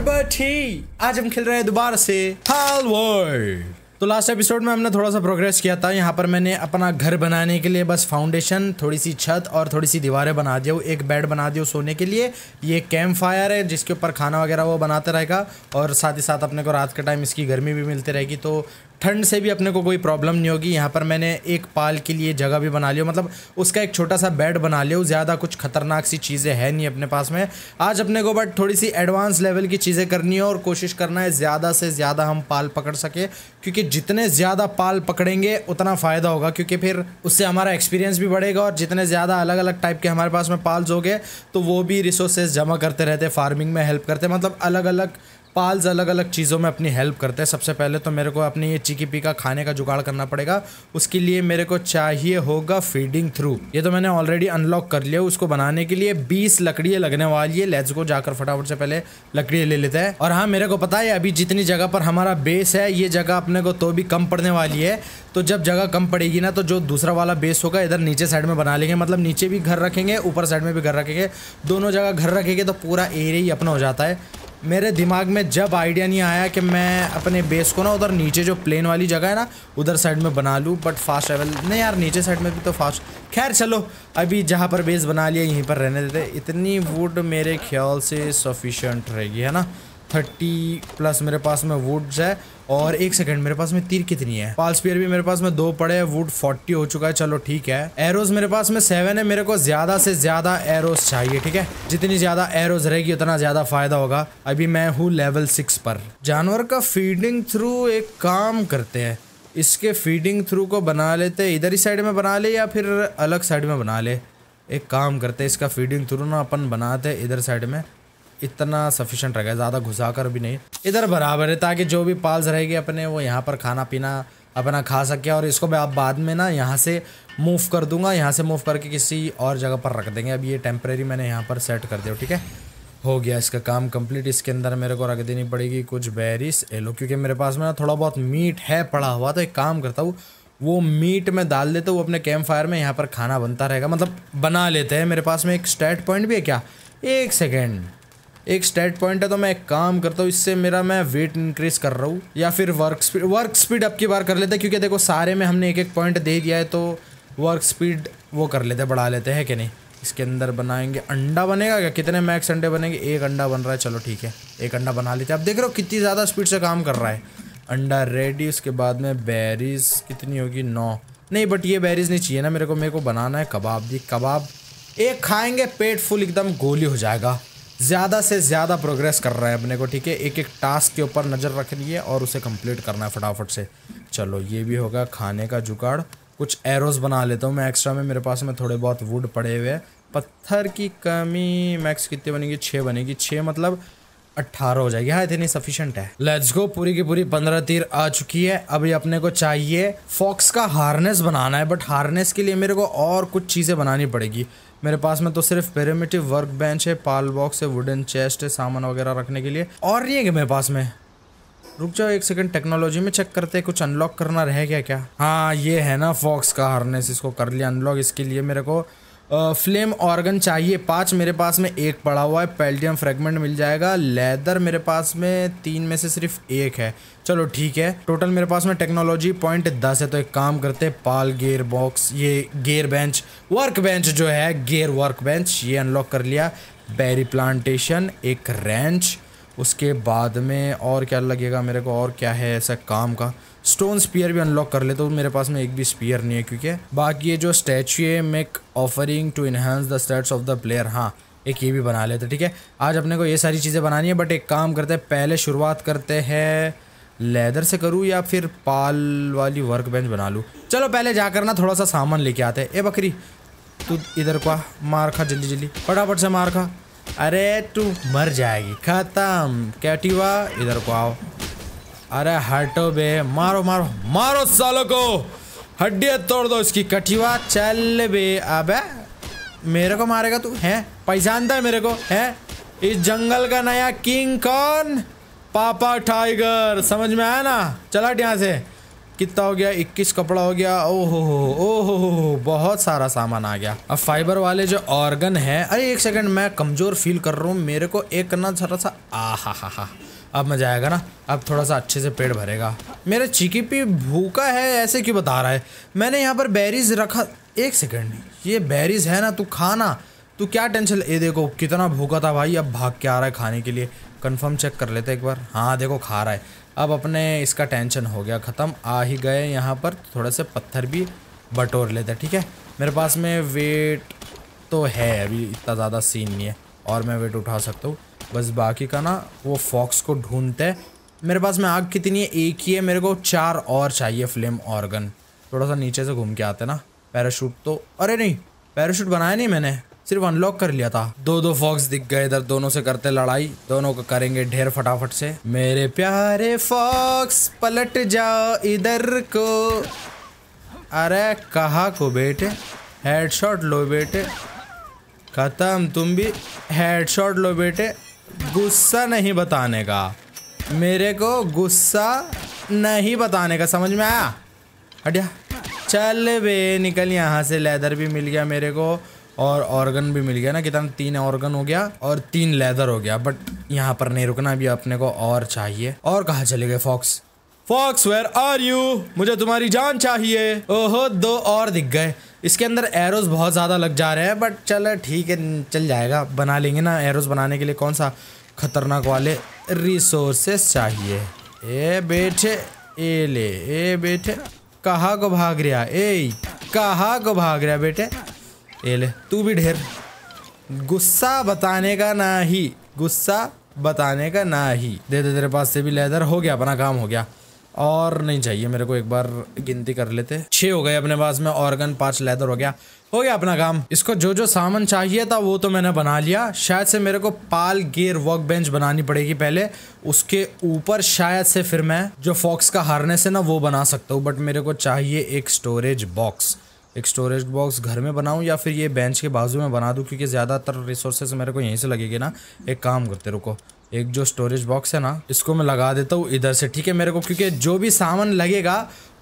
Liberty आज हम खेल रहे हैं दोबारा से हाल वर्ल्ड तो लास्ट एपिसोड में हमने थोड़ा सा प्रोग्रेस किया था यहाँ पर मैंने अपना घर बनाने के लिए बस फाउंडेशन थोड़ी सी छत और थोड़ी सी दीवारें बना दिया एक बेड बना दिया सोने के लिए ये कैंप फायर है जिसके ऊपर खाना वगैरह वो बनाते रहेगा और साथ ही साथ अपने को रात के टाइम इसकी गर्मी भी मिलती रहेगी तो ठंड से भी अपने को कोई प्रॉब्लम नहीं होगी यहाँ पर मैंने एक पाल के लिए जगह भी बना लिया मतलब उसका एक छोटा सा बेड बना लिया ज़्यादा कुछ खतरनाक सी चीज़ें हैं नहीं अपने पास में आज अपने को बट थोड़ी सी एडवांस लेवल की चीज़ें करनी है और कोशिश करना है ज़्यादा से ज़्यादा हम पाल पकड़ सके क्योंकि जितने ज़्यादा पाल पकड़ेंगे उतना फ़ायदा होगा क्योंकि फिर उससे हमारा एक्सपीरियंस भी बढ़ेगा और जितने ज़्यादा अलग अलग टाइप के हमारे पास में पाल्स हो गए तो वो भी रिसोर्सेज जमा करते रहते फार्मिंग में हेल्प करते मतलब अलग अलग पाल्स अलग अलग चीज़ों में अपनी हेल्प करते हैं सबसे पहले तो मेरे को अपने ये चिकी का खाने का जुगाड़ करना पड़ेगा उसके लिए मेरे को चाहिए होगा फीडिंग थ्रू ये तो मैंने ऑलरेडी अनलॉक कर लिया उसको बनाने के लिए बीस लकड़ियाँ लगने वाली है लेट्स को जाकर फटाफट से पहले लकड़ियाँ ले लेते हैं और हाँ मेरे को पता है अभी जितनी जगह पर हमारा बेस है ये जगह अपने को तो भी कम पड़ने वाली है तो जब जगह कम पड़ेगी ना तो जो दूसरा वाला बेस होगा इधर नीचे साइड में बना लेंगे मतलब नीचे भी घर रखेंगे ऊपर साइड में भी घर रखेंगे दोनों जगह घर रखेंगे तो पूरा एरिया ही अपना हो जाता है मेरे दिमाग में जब आइडिया नहीं आया कि मैं अपने बेस को ना उधर नीचे जो प्लेन वाली जगह है ना उधर साइड में बना लूँ बट फास्ट ट्रेवल नहीं यार नीचे साइड में भी तो फास्ट खैर चलो अभी जहाँ पर बेस बना लिया यहीं पर रहने देते इतनी वुड मेरे ख्याल से सफिशेंट रहेगी है ना थर्टी प्लस मेरे पास में वुड्स है और एक सेकंड मेरे पास में तीर कितनी है पाल स्पीयर भी मेरे पास में दो पड़े हैं वुड फोर्टी हो चुका है चलो ठीक है एरोज मेरे पास में सेवन है मेरे को ज्यादा से ज्यादा एरोज चाहिए ठीक है जितनी ज्यादा एरोज रहेगी उतना ज्यादा फायदा होगा अभी मैं हूँ लेवल सिक्स पर जानवर का फीडिंग थ्रू एक काम करते हैं इसके फीडिंग थ्रू को बना लेते इधर ही साइड में बना ले या फिर अलग साइड में बना ले एक काम करते इसका फीडिंग थ्रू ना अपन बनाते इधर साइड में इतना सफिशेंट रहेगा ज़्यादा घुसा कर भी नहीं इधर बराबर है ताकि जो भी पाल्स रहेगी अपने वो यहाँ पर खाना पीना अपना खा सके और इसको मैं आप बाद में ना यहाँ से मूव कर दूंगा यहाँ से मूव करके किसी और जगह पर रख देंगे अब ये टेम्प्रेरी मैंने यहाँ पर सेट कर दिया ठीक है हो गया इसका काम कंप्लीट इसके अंदर मेरे को रख देनी पड़ेगी कुछ बैरिस एलो क्योंकि मेरे पास में ना थोड़ा बहुत मीट है पड़ा हुआ तो एक काम करता हूँ वो मीट में डाल देता हूँ अपने कैंप फायर में यहाँ पर खाना बनता रहेगा मतलब बना लेते हैं मेरे पास में एक स्टैट पॉइंट भी है क्या एक सेकेंड एक स्टेट पॉइंट है तो मैं एक काम करता हूँ इससे मेरा मैं वेट इंक्रीज कर रहा हूँ या फिर वर्क स्पीड वर्क स्पीड अब की बार कर लेते हैं क्योंकि देखो सारे में हमने एक एक पॉइंट दे दिया है तो वर्क स्पीड वो कर लेते हैं बढ़ा लेते हैं कि नहीं इसके अंदर बनाएंगे अंडा बनेगा क्या कितने मैक्स अंडे बनेंगे एक अंडा बन रहा है चलो ठीक है एक अंडा बना लेते हैं आप देख रहे हो कितनी ज़्यादा स्पीड से काम कर रहा है अंडा रेडी उसके बाद में बेरीज कितनी होगी नौ नहीं बट ये बेरीज नहीं चाहिए ना मेरे को मेरे को बनाना है कबाब जी कबाब एक खाएंगे पेट फुल एकदम गोली हो जाएगा ज़्यादा से ज़्यादा प्रोग्रेस कर रहा है अपने को ठीक है एक एक टास्क के ऊपर नज़र रखनी है और उसे कंप्लीट करना है फटाफट से चलो ये भी होगा खाने का जुगाड़ कुछ एरोज़ बना लेता हूँ मैं एक्स्ट्रा में मेरे पास में थोड़े बहुत वुड पड़े हुए हैं पत्थर की कमी मैक्स कितने बनेगी छः बनेगी छः मतलब अट्ठारह हो जाएगी हाँ इतनी सफिशियंट है लेट्स गो पूरी की पूरी पंद्रह तीर आ चुकी है अभी अपने को चाहिए फॉक्स का हार्नेस बनाना है बट हार्नेस के लिए मेरे को और कुछ चीज़ें बनानी पड़ेगी मेरे पास में तो सिर्फ पेरेमेटिव वर्क बेंच है पाल बॉक्स है वुडन चेस्ट है सामान वगैरह रखने के लिए और नहीं है मेरे पास में रुक जाओ एक सेकंड टेक्नोलॉजी में चेक करते हैं कुछ अनलॉक करना रह गया क्या हाँ ये है ना फॉक्स का हार्नेस इसको कर लिया अनलॉक इसके लिए मेरे को फ्लेम ऑर्गन चाहिए पाँच मेरे पास में एक पड़ा हुआ है पेल्टियम फ्रेगमेंट मिल जाएगा लेदर मेरे पास में तीन में से सिर्फ एक है चलो ठीक है टोटल मेरे पास में टेक्नोलॉजी पॉइंट दस है तो एक काम करते हैं पाल गेयर बॉक्स ये गेयर बेंच वर्क बेंच जो है गेयर वर्क बेंच ये अनलॉक कर लिया बेरी प्लांटेशन एक रेंच उसके बाद में और क्या लगेगा मेरे को और क्या है ऐसा काम का स्टोन स्पीयर भी अनलॉक कर लेते हो मेरे पास में एक भी स्पीयर नहीं है क्योंकि बाकी ये जो स्टैचू है make offering to enhance the stats of the player हाँ एक ये भी बना लेते ठीक है आज अपने को ये सारी चीज़ें बनानी है बट एक काम करते हैं पहले शुरुआत करते हैं लेदर से करूँ या फिर पाल वाली वर्क बेंच बना लूँ चलो पहले जाकर ना थोड़ा सा सामान लेके आते हैं ए बकरी तू इधर को मार खा जल्दी जल्दी फटाफट से मार खा अरे तू मर जाएगी खत्म कैटिवा इधर को आओ अरे हटो बे मारो मारो मारो सालों को हड्डियाँ तोड़ दो इसकी कटिवा चल बे अबे मेरे को मारेगा तू है पहचानता है मेरे को है इस जंगल का नया किंग कौन पापा टाइगर समझ में आया ना चला हट यहाँ से कितना हो गया 21 कपड़ा हो गया ओहो हो ओहो हो बहुत सारा सामान आ गया अब फाइबर वाले जो ऑर्गन है अरे एक सेकंड मैं कमज़ोर फील कर रहा हूँ मेरे को एक ना जरा सा आ हा हा हा अब मजा आएगा ना अब थोड़ा सा अच्छे से पेड़ भरेगा मेरा चीकी पी भूखा है ऐसे क्यों बता रहा है मैंने यहाँ पर बेरीज रखा एक सेकेंड ये बेरीज है ना तू खाना तू क्या टेंशन ये देखो कितना भूखा था भाई अब भाग के आ रहा है खाने के लिए कन्फर्म चेक कर लेते एक बार हाँ देखो खा रहा है अब अपने इसका टेंशन हो गया ख़त्म आ ही गए यहाँ पर थोड़े से पत्थर भी बटोर लेते ठीक है मेरे पास में वेट तो है अभी इतना ज़्यादा सीन नहीं है और मैं वेट उठा सकता हूँ बस बाकी का ना वो फॉक्स को ढूंढते मेरे पास में आग कितनी है एक ही है मेरे को चार और चाहिए फ्लेम ऑर्गन थोड़ा सा नीचे से घूम के आते ना पैराशूट तो अरे नहीं पैराशूट बनाया नहीं मैंने सिर्फ अनलॉक कर लिया था दो दो फॉक्स दिख गए इधर दोनों से करते लड़ाई दोनों को करेंगे ढेर फटाफट से मेरे प्यारे फॉक्स पलट जाओ इधर को अरे कहा को बेटे हेडशॉट लो बेटे खत्म तुम भी हेडशॉट लो बेटे गुस्सा नहीं बताने का मेरे को गुस्सा नहीं बताने का समझ में आया हटिया चल बे निकल यहाँ से लेदर भी मिल गया मेरे को और ऑर्गन भी मिल गया ना कितना तीन ऑर्गन हो गया और तीन लेदर हो गया बट यहाँ पर नहीं रुकना अभी अपने को और चाहिए और कहाँ चले गए fox fox where are you मुझे तुम्हारी जान चाहिए ओहो दो और दिख गए इसके अंदर एरोज़ बहुत ज़्यादा लग जा रहे हैं बट चल ठीक है चल जाएगा बना लेंगे ना एरोज़ बनाने के लिए कौन सा ख़तरनाक वाले रिसोर्सेस चाहिए ए बैठे ए ले ए बैठे कहाँ को भाग रहा ए कहाँ को भाग रहा बेटे ए ले तू भी ढेर गुस्सा बताने का ना ही गुस्सा बताने का ना ही दे दे तेरे पास से भी लेदर हो गया अपना काम हो गया और नहीं चाहिए मेरे को एक बार गिनती कर लेते छः हो गए अपने पास में ऑर्गन पाँच लेदर हो गया हो गया अपना काम इसको जो जो सामान चाहिए था वो तो मैंने बना लिया शायद से मेरे को पाल गियर वर्क बेंच बनानी पड़ेगी पहले उसके ऊपर शायद से फिर मैं जो फॉक्स का हारने है ना वो बना सकता हूँ बट मेरे को चाहिए एक स्टोरेज बॉक्स एक स्टोरेज बॉक्स घर में बनाऊं या फिर ये बेंच के बाजू में बना दूं क्योंकि ज़्यादातर रिसोर्सेज मेरे को यहीं से लगेगी ना एक काम करते रुको एक जो स्टोरेज बॉक्स है ना इसको मैं लगा देता हूँ इधर से ठीक है मेरे को क्योंकि जो भी सामान लगेगा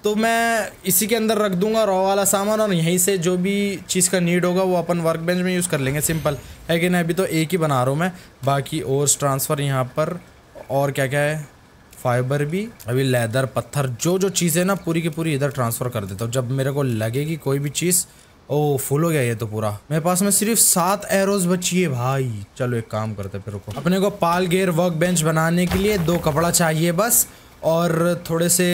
तो मैं इसी के अंदर रख दूंगा रॉ वाला सामान और यहीं से जो भी चीज़ का नीड होगा वो अपन वर्क बेंच में यूज़ कर लेंगे सिंपल है कि नहीं अभी तो एक ही बना रहा हूँ मैं बाकी ओर्स ट्रांसफ़र यहाँ पर और क्या क्या है फाइबर भी अभी लेदर पत्थर जो जो चीज़ें ना पूरी की पूरी इधर ट्रांसफ़र कर देता हूँ जब मेरे को लगेगी कोई भी चीज़ ओ फुल हो गया ये तो पूरा मेरे पास में सिर्फ सात एरोज बची है भाई चलो एक काम करते फिर रुको अपने को पाल गेयर वर्क बेंच बनाने के लिए दो कपड़ा चाहिए बस और थोड़े से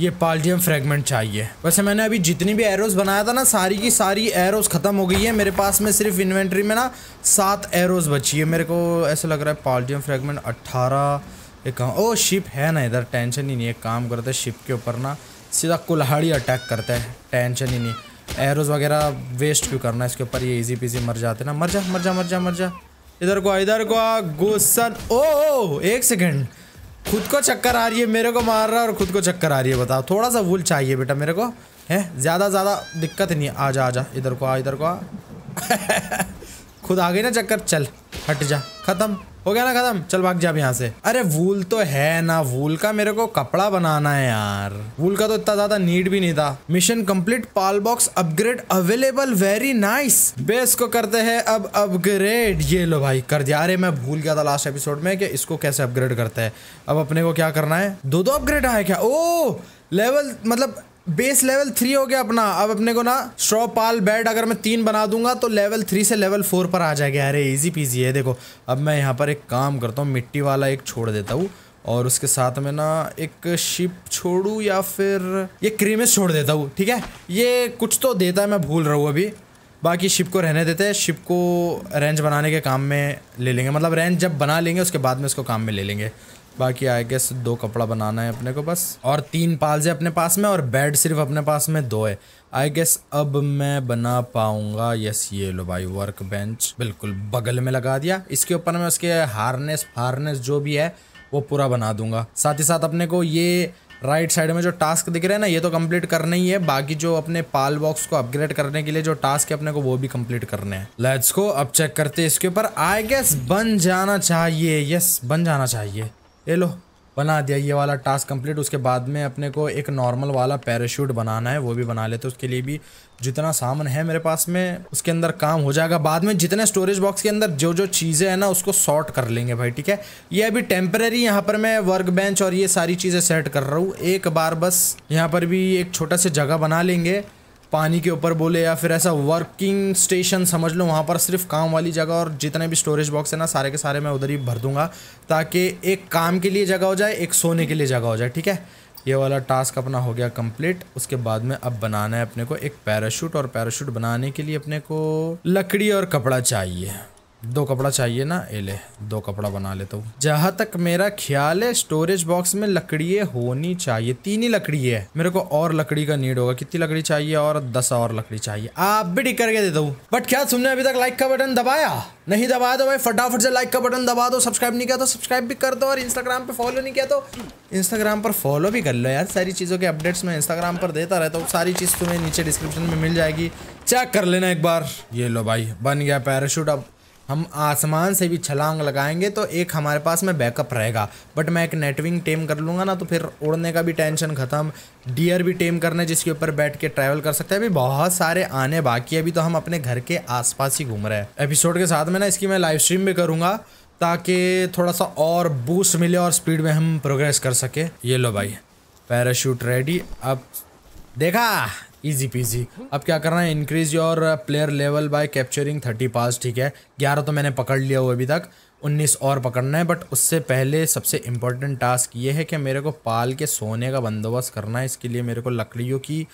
ये पाल्टियम फ्रेगमेंट चाहिए वैसे मैंने अभी जितनी भी एरोज बनाया था ना सारी की सारी एरोज ख़त्म हो गई है मेरे पास में सिर्फ इन्वेंट्री में ना सात एरोज बची है मेरे को ऐसा लग रहा है पाल्टियम फ्रेगमेंट अट्ठारह एक काम ओ शिप है ना इधर टेंशन ही नहीं एक काम करते शिप के ऊपर ना सीधा कुल्हाड़ी अटैक करते हैं टेंशन ही नहीं एरोज़ वगैरह वेस्ट क्यों करना इसके ऊपर ये इजी पीजी मर जाते ना मर जा मर जा मर जा मर जा इधर को इधर को गुस्सन ओ, एक सेकेंड खुद को चक्कर आ रही है मेरे को मार रहा है और खुद को चक्कर आ रही है बताओ थोड़ा सा वूल चाहिए बेटा मेरे को है ज़्यादा ज़्यादा दिक्कत नहीं आ जा आ जा इधर को आ इधर को आ खुद आ गई ना चक्कर चल हट जा ख़त्म हो गया ना खत्म चल भाग जा यहाँ से अरे वूल तो है ना वूल का मेरे को कपड़ा बनाना है यार वूल का तो इतना ज्यादा नीड भी नहीं था mission complete pal box upgrade available very nice base को करते हैं अब अपग्रेड ये लो भाई कर दिया अरे मैं भूल गया था लास्ट एपिसोड में कि इसको कैसे अपग्रेड करते हैं अब अपने को क्या करना है दो दो अपग्रेड आए क्या ओ लेवल मतलब बेस लेवल थ्री हो गया अपना अब अपने को ना स्ट्रॉ पाल बेड अगर मैं तीन बना दूंगा तो लेवल थ्री से लेवल फोर पर आ जाएगा अरे इजी पीजी है देखो अब मैं यहाँ पर एक काम करता हूँ मिट्टी वाला एक छोड़ देता हूँ और उसके साथ में ना एक शिप छोड़ू या फिर ये क्रीमिस छोड़ देता हूँ ठीक है ये कुछ तो देता है मैं भूल रहा हूँ अभी बाकी शिप को रहने देते हैं शिप को रेंज बनाने के काम में ले लेंगे मतलब रेंज जब बना लेंगे उसके बाद में उसको काम में ले लेंगे बाकी आई गेस दो कपड़ा बनाना है अपने को बस और तीन पाल्स है अपने पास में और बेड सिर्फ अपने पास में दो है आई गेस अब मैं बना पाऊंगा यस ये लो भाई वर्क बेंच बिल्कुल बगल में लगा दिया इसके ऊपर मैं उसके हार्नेस हार्नेस जो भी है वो पूरा बना दूंगा साथ ही साथ अपने को ये राइट साइड में जो टास्क दिख रहे हैं ना ये तो कंप्लीट करना ही है बाकी जो अपने पाल बॉक्स को अपग्रेड करने के लिए जो टास्क है अपने को वो भी कंप्लीट करने हैं लेट्स को अब चेक करते हैं इसके ऊपर आई गेस बन जाना चाहिए यस बन जाना चाहिए ये लो बना दिया ये वाला टास्क कंप्लीट उसके बाद में अपने को एक नॉर्मल वाला पैराशूट बनाना है वो भी बना लेते उसके लिए भी जितना सामान है मेरे पास में उसके अंदर काम हो जाएगा बाद में जितने स्टोरेज बॉक्स के अंदर जो जो चीज़ें हैं ना उसको सॉर्ट कर लेंगे भाई ठीक है ये अभी टेम्प्रेरी यहाँ पर मैं वर्क बेंच और ये सारी चीज़ें सेट कर रहा हूँ एक बार बस यहाँ पर भी एक छोटा सा जगह बना लेंगे पानी के ऊपर बोले या फिर ऐसा वर्किंग स्टेशन समझ लो वहाँ पर सिर्फ काम वाली जगह और जितने भी स्टोरेज बॉक्स है ना सारे के सारे मैं उधर ही भर दूंगा ताकि एक काम के लिए जगह हो जाए एक सोने के लिए जगह हो जाए ठीक है ये वाला टास्क अपना हो गया कंप्लीट उसके बाद में अब बनाना है अपने को एक पैराशूट और पैराशूट बनाने के लिए अपने को लकड़ी और कपड़ा चाहिए दो कपड़ा चाहिए ना ए ले दो कपड़ा बना लेता हूँ जहाँ तक मेरा ख्याल है स्टोरेज बॉक्स में लकड़िए होनी चाहिए तीन ही लकड़ी है मेरे को और लकड़ी का नीड होगा कितनी लकड़ी चाहिए और दस और लकड़ी चाहिए आप भी टिक करके देता हूँ बट क्या तुमने अभी तक लाइक का बटन दबाया नहीं दबाया तो भाई फटाफट से लाइक का बटन दबा दो सब्सक्राइब नहीं किया तो सब्सक्राइब भी कर दो और इंस्टाग्राम पर फॉलो नहीं किया तो इंस्टाग्राम पर फॉलो भी कर लो यार सारी चीज़ों के अपडेट्स मैं इंस्टाग्राम पर देता रहता हूँ सारी चीज़ तुम्हें नीचे डिस्क्रिप्शन में मिल जाएगी चेक कर लेना एक बार ये लो भाई बन गया पैराशूट अब हम आसमान से भी छलांग लगाएंगे तो एक हमारे पास में बैकअप रहेगा बट मैं एक नेटविंग टेम कर लूँगा ना तो फिर उड़ने का भी टेंशन ख़त्म डियर भी टेम करने जिसके ऊपर बैठ के ट्रैवल कर सकते हैं अभी बहुत सारे आने बाकी अभी तो हम अपने घर के आसपास ही घूम रहे हैं एपिसोड के साथ में ना इसकी मैं लाइव स्ट्रीम भी करूँगा ताकि थोड़ा सा और बूस्ट मिले और स्पीड में हम प्रोग्रेस कर सके ये लो भाई पैराशूट रेडी अब देखा इजी पीजी अब क्या करना है increase your player level by capturing thirty pals ठीक है ग्यारह तो मैंने पकड़ लिया हुआ अभी तक उन्नीस और पकड़ना है बट उससे पहले सबसे इम्पोर्टेंट टास्क ये है कि मेरे को पाल के सोने का बंदोबस्त करना है इसके लिए मेरे को लकड़ियों की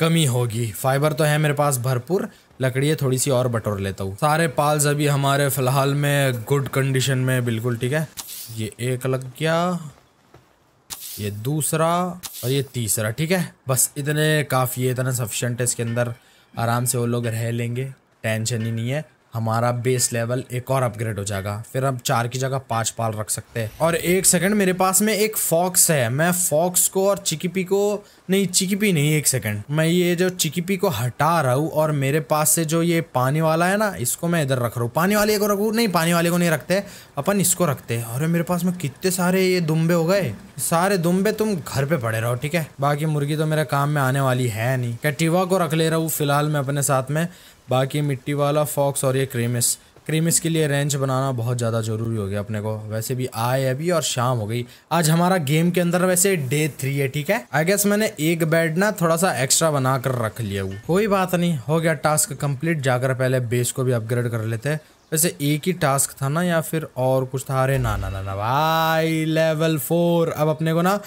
कमी होगी फाइबर तो है मेरे पास भरपूर लकड़ियाँ थोड़ी सी और बटोर लेता हूँ सारे पाल्स अभी हमारे फ़िलहाल में गुड कंडीशन में बिल्कुल ठीक है ये एक लग गया ये दूसरा और ये तीसरा ठीक है बस इतने काफ़ी है इतना सफिशेंट है इसके अंदर आराम से वो लोग रह लेंगे टेंशन ही नहीं है हमारा बेस लेवल एक और अपग्रेड हो जाएगा फिर हम चार की जगह पाँच पाल रख सकते हैं और एक सेकंड मेरे पास में एक फॉक्स है मैं फॉक्स को और चिकीपी को नहीं चिकीपी नहीं एक सेकंड मैं ये जो चिकीपी को हटा रहा हूँ और मेरे पास से जो ये पानी वाला है ना इसको मैं इधर रख रहा हूँ पानी वाले को रखू नहीं पानी वाले को नहीं रखते अपन इसको रखते है अरे मेरे पास में कितने सारे ये दुम्बे हो गए सारे दुम्बे तुम घर पे पड़े रहो ठीक है बाकी मुर्गी तो मेरे काम में आने वाली है नहीं कैटिवा को रख ले रहा हूँ फिलहाल मैं अपने साथ में बाकी मिट्टी वाला फॉक्स और ये क्रेमिस क्रीमिस के लिए रेंज बनाना बहुत ज़्यादा ज़रूरी हो गया अपने को वैसे भी आए अभी और शाम हो गई आज हमारा गेम के अंदर वैसे डे थ्री है ठीक है आई गेस मैंने एक बेड ना थोड़ा सा एक्स्ट्रा बना कर रख लिया हूँ कोई बात नहीं हो गया टास्क कंप्लीट जाकर पहले बेस को भी अपग्रेड कर लेते हैं वैसे एक ही टास्क था ना या फिर और कुछ था अरे ना ना ना ना भाई लेवल फोर अब अपने को ना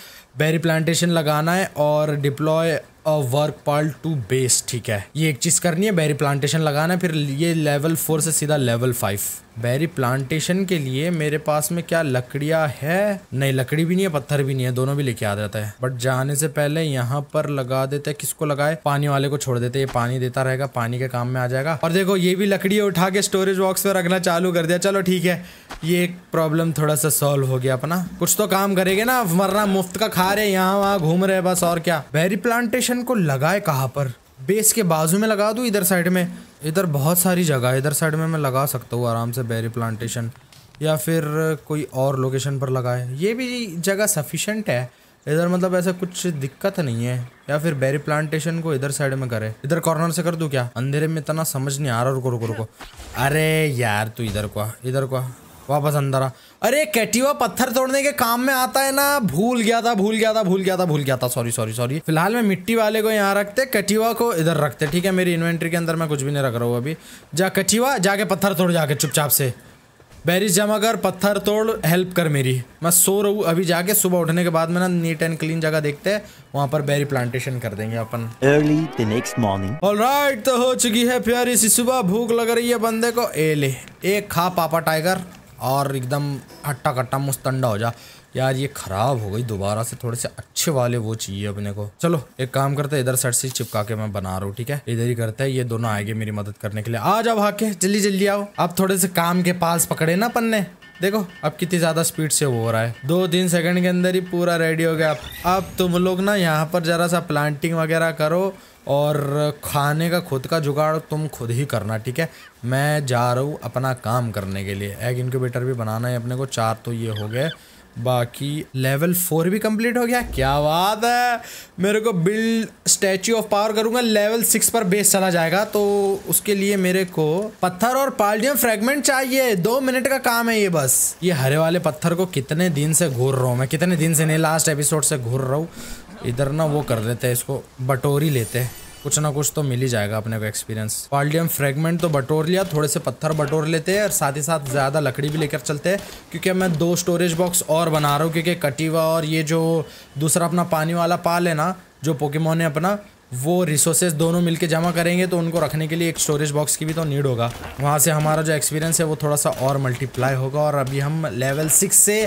बेरी प्लांटेशन लगाना है और deploy work part to base ठीक है ये एक चीज़ करनी है बेरी प्लांटेशन लगाना है फिर ये लेवल फोर से सीधा लेवल फाइव बेरी प्लांटेशन के लिए मेरे पास में क्या लकड़िया है नहीं लकड़ी भी नहीं है पत्थर भी नहीं है दोनों भी लेके आ जाता है बट जाने से पहले यहाँ पर लगा देते हैं किसको लगाए पानी वाले को छोड़ देते ये पानी देता रहेगा पानी के काम में आ जाएगा और देखो ये भी लकड़ी उठा के स्टोरेज बॉक्स में रखना चालू कर दिया चलो ठीक है ये एक प्रॉब्लम थोड़ा सा सोल्व हो गया अपना कुछ तो काम करेंगे ना मरना मुफ्त का खा रहे यहाँ वहाँ घूम रहे बस और क्या बेरी प्लांटेशन को लगाए कहाँ पर बेस के बाजू में लगा दू इधर साइड में इधर बहुत सारी जगह है इधर साइड में मैं लगा सकता हूँ आराम से बेरी प्लांटेशन या फिर कोई और लोकेशन पर लगाए ये भी जगह सफिशेंट है इधर मतलब ऐसा कुछ दिक्कत नहीं है या फिर बेरी प्लांटेशन को इधर साइड में करे इधर कॉर्नर से कर दूँ क्या अंधेरे में इतना समझ नहीं आ रहा रुको रुको रुको अरे यार तू इधर को इधर को वापस अंदर आ अरे कैटिवा पत्थर तोड़ने के काम में आता है ना भूल गया था भूल गया था भूल गया था भूल गया था सॉरी सॉरी सॉरी फिलहाल मैं मिट्टी वाले को यहाँ रखते कटिवा को इधर रखते ठीक है मेरी इन्वेंट्री के अंदर मैं कुछ भी नहीं रख रहा हूँ अभी जा कटिवा जाके पत्थर तोड़ जाके चुपचाप से बैरिस जमा कर पत्थर तोड़ हेल्प कर मेरी मैं सो रहा हूँ अभी जाके सुबह उठने के बाद में ना नीट एंड क्लीन जगह देखते हैं वहाँ पर बेरी प्लांटेशन कर देंगे अपन early the next morning right तो हो चुकी है प्यारी सी सुबह भूख लग रही है बंदे को ए ले एक खा पापा टाइगर और एकदम हट्टा कट्टा मुस्तंडा हो जा यार ये ख़राब हो गई दोबारा से थोड़े से अच्छे वाले वो चाहिए अपने को चलो एक काम करते हैं इधर साइड से चिपका के मैं बना रहा हूँ ठीक है इधर ही करते हैं ये दोनों आएंगे मेरी मदद करने के लिए आ जाओ भाग जल्दी जल्दी आओ आप थोड़े से काम के पास पकड़े ना पन्ने देखो अब कितनी ज़्यादा स्पीड से वो हो रहा है दो तीन सेकंड के अंदर ही पूरा रेडी हो गया अब तुम लोग ना यहाँ पर ज़रा सा प्लांटिंग वगैरह करो और खाने का खुद का जुगाड़ तुम खुद ही करना ठीक है मैं जा रहा हूँ अपना काम करने के लिए एग इनक्यूबेटर भी बनाना है अपने को चार तो ये हो गए बाकी लेवल फोर भी कंप्लीट हो गया क्या बात है मेरे को बिल्ड स्टैचू ऑफ पावर करूँगा लेवल सिक्स पर बेस चला जाएगा तो उसके लिए मेरे को पत्थर और पाल्डियम फ्रेगमेंट चाहिए दो मिनट का काम है ये बस ये हरे वाले पत्थर को कितने दिन से घूर रहा हूँ मैं कितने दिन से नहीं लास्ट एपिसोड से घूर रहा हूँ इधर ना वो कर लेते हैं इसको बटोरी लेते हैं कुछ ना कुछ तो मिल ही जाएगा अपने को एक्सपीरियंस पाल्डियम फ्रेगमेंट तो बटोर लिया थोड़े से पत्थर बटोर लेते हैं और साथ ही साथ ज़्यादा लकड़ी भी लेकर चलते हैं क्योंकि मैं दो स्टोरेज बॉक्स और बना रहा हूँ क्योंकि कटिवा और ये जो दूसरा अपना पानी वाला पाल है ना जो पोकेमोन है अपना वो रिसोर्सेज दोनों मिलके जमा करेंगे तो उनको रखने के लिए एक स्टोरेज बॉक्स की भी तो नीड होगा वहाँ से हमारा जो एक्सपीरियंस है वो थोड़ा सा और मल्टीप्लाई होगा और अभी हम लेवल सिक्स से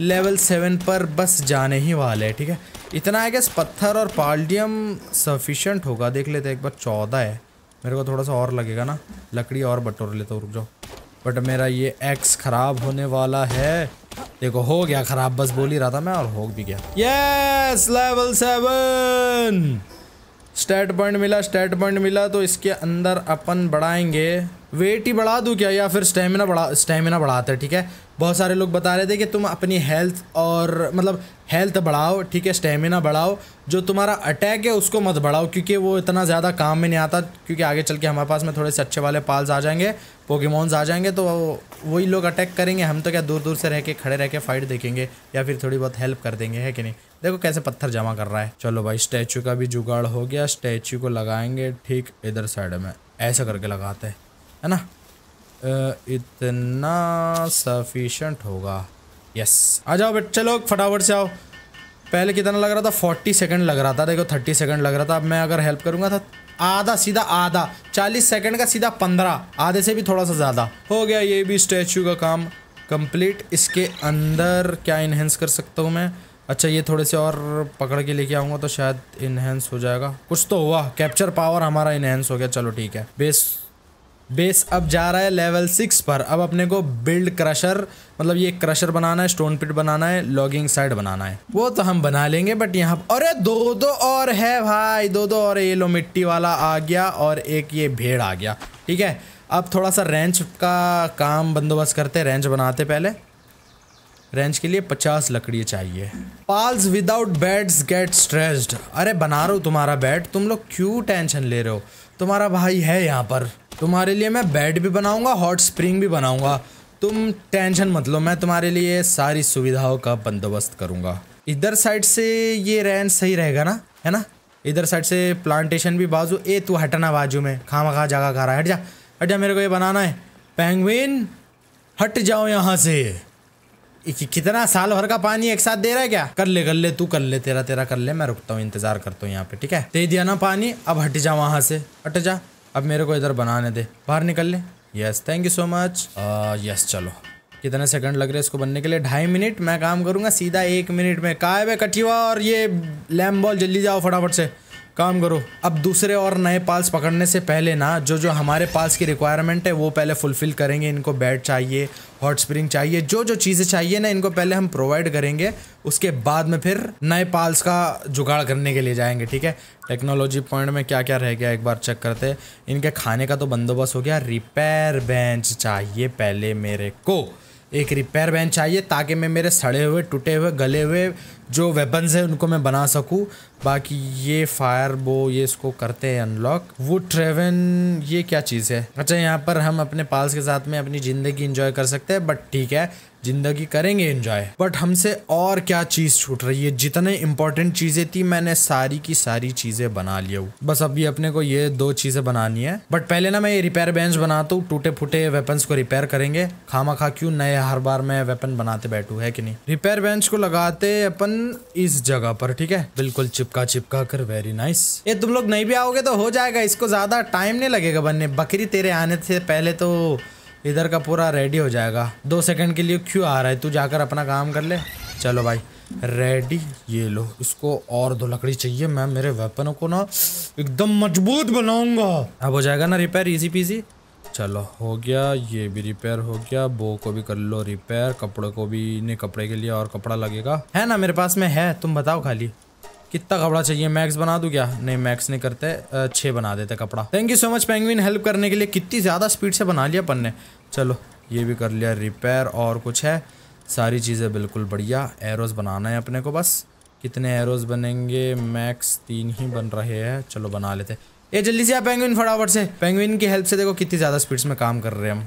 लेवल सेवन पर बस जाने ही वाले हैं ठीक है इतना है कि पत्थर और पाल्डियम सफिशेंट होगा देख लेते एक बार चौदह है मेरे को थोड़ा सा और लगेगा ना लकड़ी और बटोर लेता तो हूँ रुक जाओ बट मेरा ये एक्स ख़राब होने वाला है देखो हो गया ख़राब बस बोल ही रहा था मैं और हो भी गया yes level seven stat point मिला स्टेट पॉइंट मिला तो इसके अंदर अपन बढ़ाएंगे वेट ही बढ़ा दूँ क्या या फिर स्टेमिना बढ़ा स्टेमिना बढ़ाते ठीक है बहुत सारे लोग बता रहे थे कि तुम अपनी हेल्थ और मतलब हेल्थ बढ़ाओ ठीक है स्टेमिना बढ़ाओ जो तुम्हारा अटैक है उसको मत बढ़ाओ क्योंकि वो इतना ज़्यादा काम में नहीं आता क्योंकि आगे चल के हमारे पास में थोड़े से अच्छे वाले पाल्स आ जाएंगे पोकेमोन्स आ जाएंगे तो वही लोग अटैक करेंगे हम तो क्या दूर दूर से रह के खड़े रह के फाइट देखेंगे या फिर थोड़ी बहुत हेल्प कर देंगे है कि नहीं देखो कैसे पत्थर जमा कर रहा है चलो भाई स्टैचू का भी जुगाड़ हो गया स्टैचू को लगाएंगे ठीक इधर साइड में ऐसा करके लगाते हैं है ना इतना सफिशेंट होगा यस आ जाओ बच्चे चलो फटाफट से आओ पहले कितना लग रहा था फोर्टी सेकेंड लग रहा था देखो थर्टी सेकेंड लग रहा था अब मैं अगर हेल्प करूँगा तो आधा सीधा आधा चालीस सेकेंड का सीधा पंद्रह आधे से भी थोड़ा सा ज़्यादा हो गया ये भी स्टैचू का काम कंप्लीट इसके अंदर क्या इन्हेंस कर सकता हूँ मैं अच्छा ये थोड़े से और पकड़ के लेके आऊँगा तो शायद इन्हेंस हो जाएगा कुछ तो हुआ कैप्चर पावर हमारा इन्हेंस हो गया चलो ठीक है बेस बेस अब जा रहा है लेवल सिक्स पर अब अपने को बिल्ड क्रशर मतलब ये क्रशर बनाना है स्टोन पिट बनाना है लॉगिंग साइड बनाना है वो तो हम बना लेंगे बट यहाँ अरे दो दो और है भाई दो दो और ये लो मिट्टी वाला आ गया और एक ये भेड़ आ गया ठीक है अब थोड़ा सा रेंच का काम बंदोबस्त करते रेंच बनाते पहले रेंच के लिए पचास लकड़ी चाहिए pals without beds get stressed अरे बना रहा हूँ तुम्हारा बेड तुम लोग क्यों टेंशन ले रहे हो तुम्हारा भाई है यहाँ पर तुम्हारे लिए मैं बेड भी बनाऊँगा हॉट स्प्रिंग भी बनाऊँगा तुम टेंशन मत लो मैं तुम्हारे लिए सारी सुविधाओं का बंदोबस्त करूँगा इधर साइड से ये रैन सही रहेगा ना है ना इधर साइड से प्लांटेशन भी बाजू ए तू हटना बाजू में खा मखा जगह खा रहा है हट जा हट जा मेरे को ये बनाना है पेंगविन हट जाओ यहाँ से कितना साल भर का पानी एक साथ दे रहा है क्या कर ले कर ले तू कर ले तेरा तेरा कर ले मैं रुकता हूँ इंतजार करता हूँ यहाँ पे ठीक है दे दिया ना पानी अब हट जा वहाँ से हट जा अब मेरे को इधर बनाने दे बाहर निकल ले yes thank you so much yes चलो कितने सेकंड लग रहे हैं इसको बनने के लिए ढाई मिनट मैं काम करूँगा सीधा एक मिनट में काय वे कठिवा और ये लैम बॉल जल्दी जाओ फटाफट से काम करो अब दूसरे और नए पाल्स पकड़ने से पहले ना जो जो हमारे पाल्स की रिक्वायरमेंट है वो पहले फुलफ़िल करेंगे इनको बैट चाहिए हॉट स्प्रिंग चाहिए जो जो चीज़ें चाहिए ना इनको पहले हम प्रोवाइड करेंगे उसके बाद में फिर नए पाल्स का जुगाड़ करने के लिए जाएंगे ठीक है टेक्नोलॉजी पॉइंट में क्या क्या रह गया एक बार चेक करते इनके खाने का तो बंदोबस्त हो गया रिपेयर बेंच चाहिए पहले मेरे को एक रिपेयर बेंच चाहिए ताकि मैं मेरे सड़े हुए टूटे हुए गले हुए जो वेपन्स हैं उनको मैं बना सकूँ बाकी ये फायर बो ये इसको करते हैं अनलॉक वो ट्रेवन ये क्या चीज़ है अच्छा यहाँ पर हम अपने पाल्स के साथ में अपनी ज़िंदगी इंजॉय कर सकते हैं बट ठीक है ज़िंदगी करेंगे इंजॉय बट हमसे और क्या चीज़ छूट रही है जितने इंपॉर्टेंट चीज़ें थी मैंने सारी की सारी चीज़ें बना लिया हूँ बस अभी अपने को ये दो चीज़ें बनानी है बट पहले ना मैं ये रिपेयर बेंच बनाता हूँ टूटे फूटे वेपन्स को रिपेयर करेंगे खामा खा क्यों नए हर बार मैं वेपन बनाते बैठू है कि नहीं रिपेयर बेंच को लगाते अपन वन इस जगह पर ठीक है बिल्कुल चिपका चिपका कर वेरी नाइस ये तुम लोग नहीं भी आओगे तो हो जाएगा इसको ज्यादा टाइम नहीं लगेगा बनने बकरी तेरे आने से पहले तो इधर का पूरा रेडी हो जाएगा दो सेकंड के लिए क्यों आ रहा है तू जाकर अपना काम कर ले चलो भाई रेडी ये लो इसको और दो लकड़ी चाहिए मैं मेरे वेपनों को ना एकदम मजबूत बनाऊंगा अब हो जाएगा ना रिपेयर इजी पीजी चलो हो गया ये भी रिपेयर हो गया बो को भी कर लो रिपेयर कपड़े को भी नहीं कपड़े के लिए और कपड़ा लगेगा है ना मेरे पास में है तुम बताओ खाली कितना कपड़ा चाहिए मैक्स बना दू क्या नहीं मैक्स नहीं करते छः बना देते कपड़ा thank you so much penguin help करने के लिए कितनी ज़्यादा स्पीड से बना लिया अपन ने चलो ये भी कर लिया रिपेयर और कुछ है सारी चीज़ें बिल्कुल बढ़िया एरोज़ बनाना है अपने को बस कितने एरोज़ बनेंगे मैक्स तीन ही बन रहे हैं चलो बना लेते हैं ये जल्दी से आप पेंगुइन फटाफट से पेंगुइन की हेल्प से देखो कितनी ज़्यादा स्पीड्स में काम कर रहे हैं हम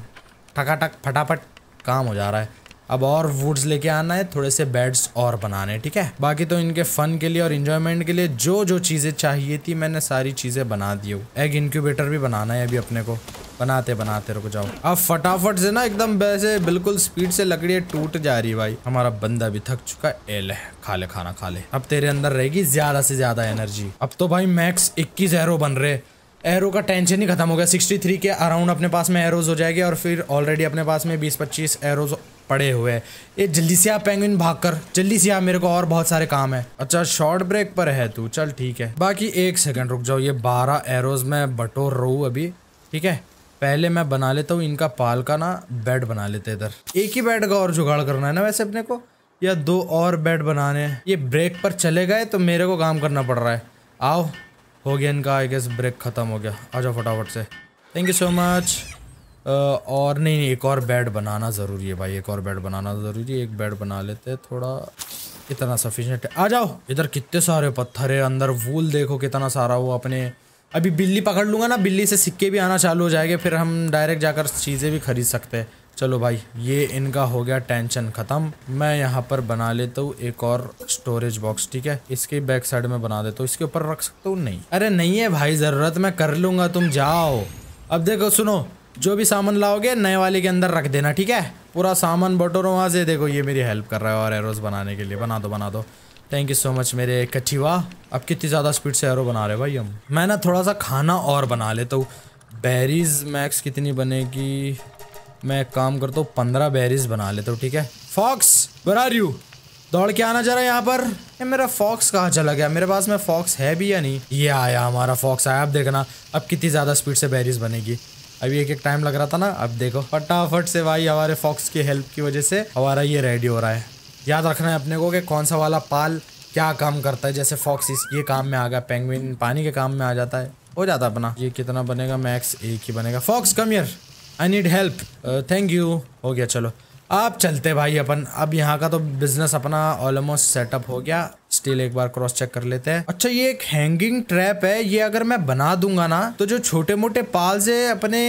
ठकाठक फटाफट काम हो जा रहा है अब और वुड्स लेके आना है थोड़े से बेड्स और बनाने ठीक है बाकी तो इनके फन के लिए और इन्जॉयमेंट के लिए जो जो चीज़ें चाहिए थी मैंने सारी चीज़ें बना दी हूँ एग इनक्यूबेटर भी बनाना है अभी अपने को बनाते बनाते रुक जाओ अब फटाफट से ना एकदम वैसे बिल्कुल स्पीड से लकड़ी टूट जा रही भाई हमारा बंदा भी थक चुका है एल है खा ले खाना खा ले अब तेरे अंदर रहेगी ज्यादा से ज्यादा एनर्जी अब तो भाई मैक्स इक्कीस एरो बन रहे एरो का टेंशन ही ख़त्म हो गया सिक्सटी थ्री के अराउंड अपने पास में एरोज़ हो जाएगी और फिर ऑलरेडी अपने पास में बीस पच्चीस एरोज़ पड़े हुए हैं ये जल्दी से आप पेंगुइन भाग कर जल्दी से आप मेरे को और बहुत सारे काम है अच्छा शॉर्ट ब्रेक पर है तू चल ठीक है बाकी एक सेकंड रुक जाओ ये बारह एरोज में बटोर रहूँ अभी ठीक है पहले मैं बना लेता हूँ इनका पाल का ना बेड बना लेते इधर एक ही बेड का और जुगाड़ करना है ना वैसे अपने को या दो और बेड बनाने हैं ये ब्रेक पर चले गए तो मेरे को काम करना पड़ रहा है आओ हो गया इनका आई गेस ब्रेक ख़त्म हो गया आ जाओ फटाफट से थैंक यू सो मच और नहीं नहीं एक और बेड बनाना ज़रूरी है भाई एक और बेड बनाना ज़रूरी है एक बेड बना लेते हैं थोड़ा इतना सफिशेंट है आ जाओ इधर कितने सारे पत्थर है अंदर वूल देखो कितना सारा वो अपने अभी बिल्ली पकड़ लूँगा ना बिल्ली से सिक्के भी आना चालू हो जाएंगे फिर हम डायरेक्ट जाकर चीज़ें भी खरीद सकते हैं चलो भाई ये इनका हो गया टेंशन ख़त्म मैं यहाँ पर बना लेता हूँ एक और स्टोरेज बॉक्स ठीक है इसके बैक साइड में बना देता हूँ इसके ऊपर रख सकता हूँ नहीं अरे नहीं है भाई ज़रूरत मैं कर लूँगा तुम जाओ अब देखो सुनो जो भी सामान लाओगे नए वाले के अंदर रख देना ठीक है पूरा सामान बटोरो वहाँ से देखो ये मेरी हेल्प कर रहा है और एरोज बनाने के लिए बना दो बना दो थैंक यू सो मच मेरे कठिवा अब कितनी ज़्यादा स्पीड से एरो बना रहे भाई हम मैं ना थोड़ा सा खाना और बना लेता हूँ बेरीज मैक्स कितनी बनेगी मैं एक काम करता हूँ पंद्रह बैरीज बना लेता हूँ ठीक है फॉक्स वर आर यू दौड़ के आना जा रहा है यहाँ पर ये मेरा फॉक्स कहाँ चला गया मेरे पास में फॉक्स है भी या नहीं ये आया हमारा फॉक्स आया अब देखना अब कितनी ज़्यादा स्पीड से बैरीज बनेगी अभी एक एक टाइम लग रहा था ना अब देखो फटाफट से भाई हमारे फॉक्स की हेल्प की वजह से हमारा ये रेडी हो रहा है याद रखना है अपने को कि कौन सा वाला पाल क्या काम करता है जैसे फॉक्स इस ये काम में आ गया पेंगविन पानी के काम में आ जाता है हो जाता अपना ये कितना बनेगा मैक्स एक ही बनेगा फॉक्स कम यार I need help thank you हो गया चलो आप चलते भाई अपन अब यहाँ का तो बिज़नेस अपना ऑलमोस्ट सेटअप हो गया स्टिल एक बार क्रॉस चेक कर लेते हैं अच्छा ये एक हैंगिंग ट्रैप है ये अगर मैं बना दूंगा ना तो जो छोटे मोटे पाल्स है अपने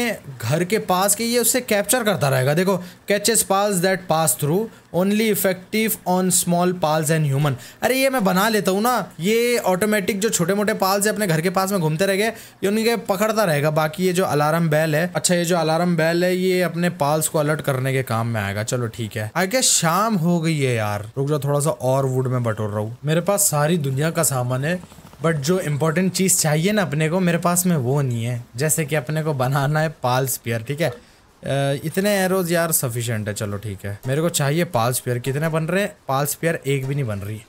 घर के पास के ये उससे कैप्चर करता रहेगा देखो catches pals that pass through only effective on small pals and human अरे ये मैं बना लेता हूँ ना ये ऑटोमेटिक जो छोटे मोटे पाल्स है अपने घर के पास में घूमते रह गए ये उनके पकड़ता रहेगा बाकी ये जो अलार्म बैल है अच्छा ये जो अलार्म बैल है ये अपने पाल्स को अलर्ट करने के काम में आएगा चलो ठीक है आगे शाम हो गई है यार रुक जाओ थोड़ा सा और वुड में बटोर रहा हूँ मेरे पास सारी दुनिया का सामान है बट जो इम्पोर्टेंट चीज़ चाहिए ना अपने को मेरे पास में वो नहीं है जैसे कि अपने को बनाना है पाल स्पियर ठीक है इतने एरोज यार सफिशेंट है चलो ठीक है मेरे को चाहिए पाल स्पियर कितने बन रहे हैं पाल स्पियर एक भी नहीं बन रही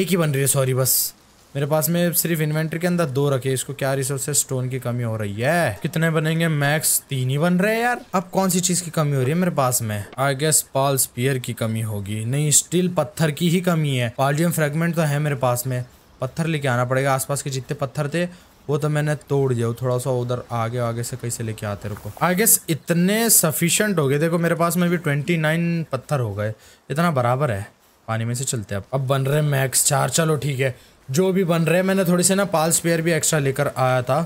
एक ही बन रही है सॉरी बस मेरे पास में सिर्फ इन्वेंट्री के अंदर दो रखे इसको क्या रिसोर्स है स्टोन की कमी हो रही है कितने बनेंगे मैक्स तीन ही बन रहे हैं यार अब कौन सी चीज की कमी हो रही है मेरे पास में आई गेस पाल स्पियर की कमी होगी नहीं स्टील पत्थर की ही कमी है पालियम फ्रेगमेंट तो है मेरे पास में पत्थर लेके आना पड़ेगा आसपास के जितने पत्थर थे वो तो मैंने तोड़ दिया थोड़ा सा उधर आगे आगे से कैसे लेके आते रुको आई गेस इतने सफिशियंट हो गए देखो मेरे पास में भी ट्वेंटी नाइन पत्थर हो गए इतना बराबर है पानी में से चलते हैं अब अब बन रहे मैक्स चार चलो ठीक है जो भी बन रहे मैंने थोड़ी से ना पाल स्पेयर भी एक्स्ट्रा लेकर आया था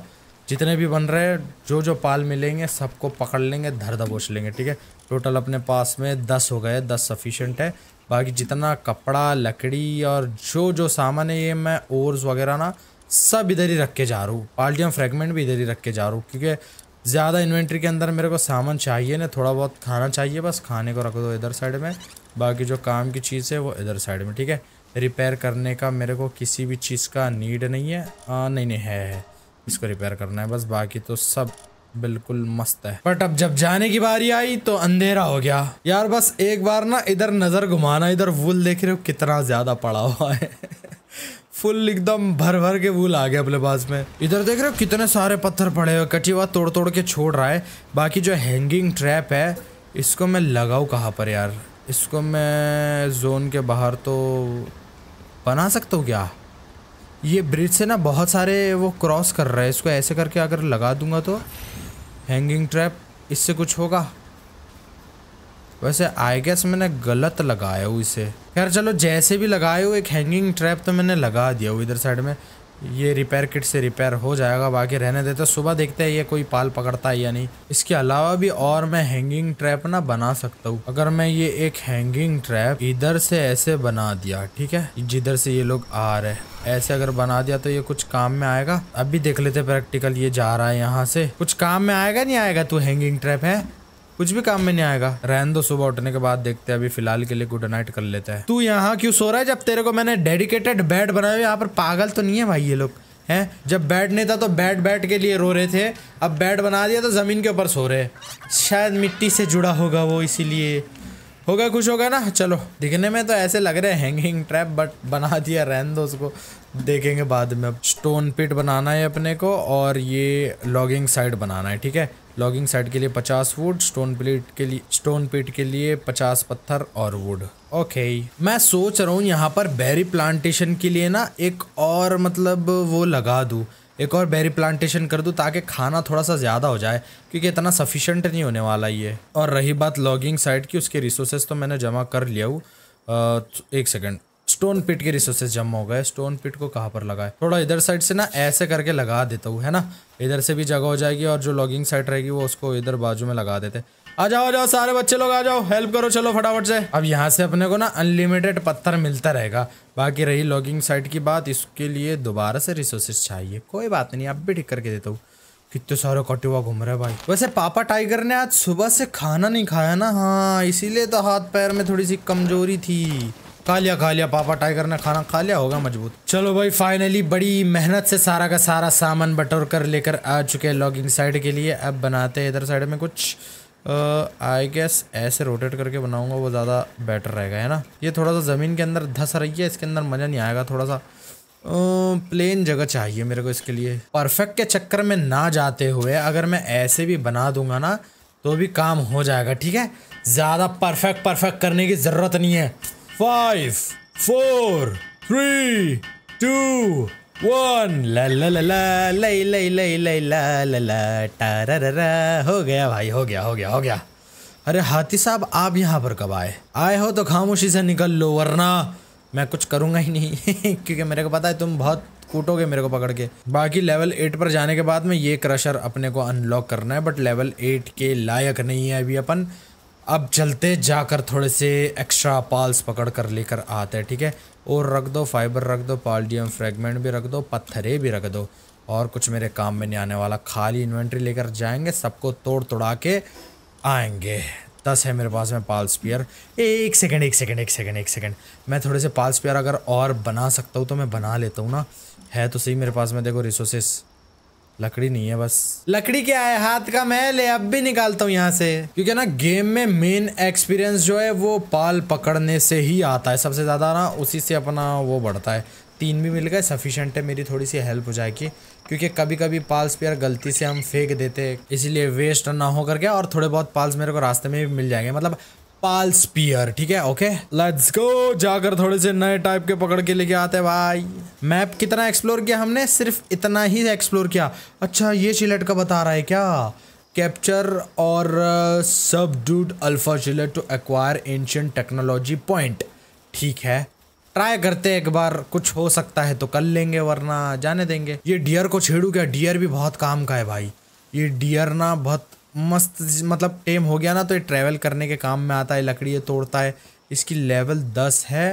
जितने भी बन रहे हैं जो जो पाल मिलेंगे सबको पकड़ लेंगे धर दबोच लेंगे ठीक है टोटल अपने पास में दस हो गए दस सफिशेंट है बाकी जितना कपड़ा लकड़ी और जो जो सामान है ये मैं ओर्स वगैरह ना सब इधर ही रख के जा रहा हूँ पाल्टियम फ्रेगमेंट भी इधर ही रख के जा रहा हूँ क्योंकि ज़्यादा इन्वेंट्री के अंदर मेरे को सामान चाहिए ना थोड़ा बहुत खाना चाहिए बस खाने को रख दो इधर साइड में बाकी जो काम की चीज़ है वो इधर साइड में ठीक है रिपेयर करने का मेरे को किसी भी चीज़ का नीड नहीं है आ, नहीं नहीं है, है इसको रिपेयर करना है बस बाकी तो सब बिल्कुल मस्त है बट अब जब जाने की बारी आई तो अंधेरा हो गया यार बस एक बार ना इधर नज़र घुमाना इधर वूल देख रहे हो कितना ज़्यादा पड़ा हुआ है फुल एकदम भर भर के वूल आ गए अपने पास में इधर देख रहे हो कितने सारे पत्थर पड़े हुए कटिवा तोड़ तोड़ के छोड़ रहा है बाकी जो हैंगिंग ट्रैप है इसको मैं लगाऊँ कहाँ पर यार इसको मैं जोन के बाहर तो बना सकते हो क्या ये ब्रिज से ना बहुत सारे वो क्रॉस कर रहे हैं इसको ऐसे करके अगर लगा दूंगा तो हैंगिंग ट्रैप इससे कुछ होगा वैसे आई गेस मैंने गलत लगाया हूँ इसे यार चलो जैसे भी लगाए हो एक हैंगिंग ट्रैप तो मैंने लगा दिया हूँ इधर साइड में ये रिपेयर किट से रिपेयर हो जाएगा बाकी रहने देते सुबह देखते हैं ये कोई पाल पकड़ता है या नहीं इसके अलावा भी और मैं हैंगिंग ट्रैप ना बना सकता हूँ अगर मैं ये एक हैंगिंग ट्रैप इधर से ऐसे बना दिया ठीक है जिधर से ये लोग आ रहे ऐसे अगर बना दिया तो ये कुछ काम में आएगा अभी देख लेते प्रैक्टिकल ये जा रहा है यहाँ से कुछ काम में आएगा नहीं आएगा तू हैंगिंग ट्रैप है कुछ भी काम में नहीं आएगा रहन दो सुबह उठने के बाद देखते हैं अभी फिलहाल के लिए गुड नाइट कर लेते हैं तू यहाँ क्यों सो रहा है जब तेरे को मैंने डेडिकेटेड बेड बनाया यहाँ पर पागल तो नहीं है भाई ये लोग हैं जब बेड नहीं था तो बेड बैठ के लिए रो रहे थे अब बेड बना दिया तो ज़मीन के ऊपर सो रहे शायद मिट्टी से जुड़ा होगा वो इसीलिए होगा कुछ होगा ना चलो दिखने में तो ऐसे लग रहे हैं हैंगिंग ट्रैप बट बना दिया रहन दो उसको देखेंगे बाद में अब स्टोन पिट बनाना है अपने को और ये लॉगिंग साइड बनाना है ठीक है लॉगिंग साइट के लिए पचास वुड स्टोन प्लेट के लिए स्टोन पेट के लिए पचास पत्थर और वुड ओके okay. मैं सोच रहा हूँ यहाँ पर बेरी प्लांटेशन के लिए ना एक और मतलब वो लगा दूँ एक और बेरी प्लांटेशन कर दूँ ताकि खाना थोड़ा सा ज़्यादा हो जाए क्योंकि इतना सफिशेंट नहीं होने वाला ये और रही बात लॉगिंग साइट की उसके रिसोर्सेज तो मैंने जमा कर लिया हूँ एक सेकेंड स्टोन पिट के रिसोर्सेस जमा हो गए स्टोन पिट को कहाँ पर लगाए थोड़ा इधर साइड से ना ऐसे करके लगा देता हूँ है ना इधर से भी जगह हो जाएगी और जो लॉगिंग साइट रहेगी वो उसको इधर बाजू में लगा देते आ जाओ जाओ सारे बच्चे लोग आ जाओ हेल्प करो चलो फटाफट से अब यहाँ से अपने को ना अनलिमिटेड पत्थर मिलता रहेगा बाकी रही लॉगिंग साइट की बात इसके लिए दोबारा से रिसोर्सेस चाहिए कोई बात नहीं अब भी ठीक करके देता हूँ कितने सारे हुआ घूम रहे भाई वैसे पापा टाइगर ने आज सुबह से खाना नहीं खाया ना हाँ इसीलिए तो हाथ पैर में थोड़ी सी कमजोरी थी खा लिया खा लिया पापा टाइगर ने खाना खा लिया होगा मजबूत चलो भाई फाइनली बड़ी मेहनत से सारा का सारा सामान बटोर कर लेकर आ चुके हैं लॉगिंग साइड के लिए अब बनाते हैं इधर साइड में कुछ आई गेस ऐसे रोटेट करके बनाऊंगा वो ज़्यादा बेटर रहेगा है ना ये थोड़ा सा ज़मीन के अंदर धंस रही है इसके अंदर मज़ा नहीं आएगा थोड़ा सा प्लेन जगह चाहिए मेरे को इसके लिए परफेक्ट के चक्कर में ना जाते हुए अगर मैं ऐसे भी बना दूंगा ना तो भी काम हो जाएगा ठीक है ज़्यादा परफेक्ट परफेक्ट करने की ज़रूरत नहीं है five four three two one ला ला ला ला लई लई लई लई ला ला ला टारा हो गया भाई हो गया हो गया हो गया अरे हाथी साहब आप यहाँ पर कब आए आए हो तो खामोशी से निकल लो वरना मैं कुछ करूँगा ही नहीं क्योंकि मेरे को पता है तुम बहुत कूटोगे मेरे को पकड़ के बाकी लेवल एट पर जाने के बाद में ये क्रशर अपने को अनलॉक करना है बट लेवल एट के लायक नहीं है अभी अपन अब चलते जाकर थोड़े से एक्स्ट्रा पाल्स पकड़ कर लेकर आते हैं ठीक है और रख दो फाइबर रख दो पाल्डियम फ्रेगमेंट भी रख दो पत्थरे भी रख दो और कुछ मेरे काम में नहीं आने वाला खाली इन्वेंट्री लेकर जाएंगे सबको तोड़ तोड़ा के आएंगे दस है मेरे पास में पाल स्पियर एक सेकंड एक सेकंड एक सेकंड एक सेकंड मैं थोड़े से पाल स्पियर अगर और बना सकता हूँ तो मैं बना लेता हूँ ना है तो सही मेरे पास में देखो रिसोर्सेस लकड़ी नहीं है बस लकड़ी क्या है हाथ का महल है अब भी निकालता हूँ यहाँ से क्योंकि ना गेम में मेन एक्सपीरियंस जो है वो पाल पकड़ने से ही आता है सबसे ज़्यादा ना उसी से अपना वो बढ़ता है तीन भी मिल गए सफिशेंट है मेरी थोड़ी सी हेल्प हो जाएगी क्योंकि कभी कभी पाल्स पे गलती से हम फेंक देते इसलिए वेस्ट ना हो करके और थोड़े बहुत पाल्स मेरे को रास्ते में भी मिल जाएंगे मतलब पाल स्पीयर ठीक है ओके लेट्स गो जाकर थोड़े से नए टाइप के पकड़ के लेके आते हैं भाई मैप कितना एक्सप्लोर किया हमने सिर्फ इतना ही एक्सप्लोर किया अच्छा ये शिलेट का बता रहा है क्या कैप्चर और सब डूड अल्फा शिलेट to acquire ancient technology point ठीक है ट्राई करते एक बार कुछ हो सकता है तो कर लेंगे वरना जाने देंगे ये डियर को छेड़ू क्या डियर भी बहुत काम का है भाई ये डियर ना बहुत मस्त मतलब टेम हो गया ना तो ये ट्रैवल करने के काम में आता है लकड़ी ये तोड़ता है इसकी लेवल दस है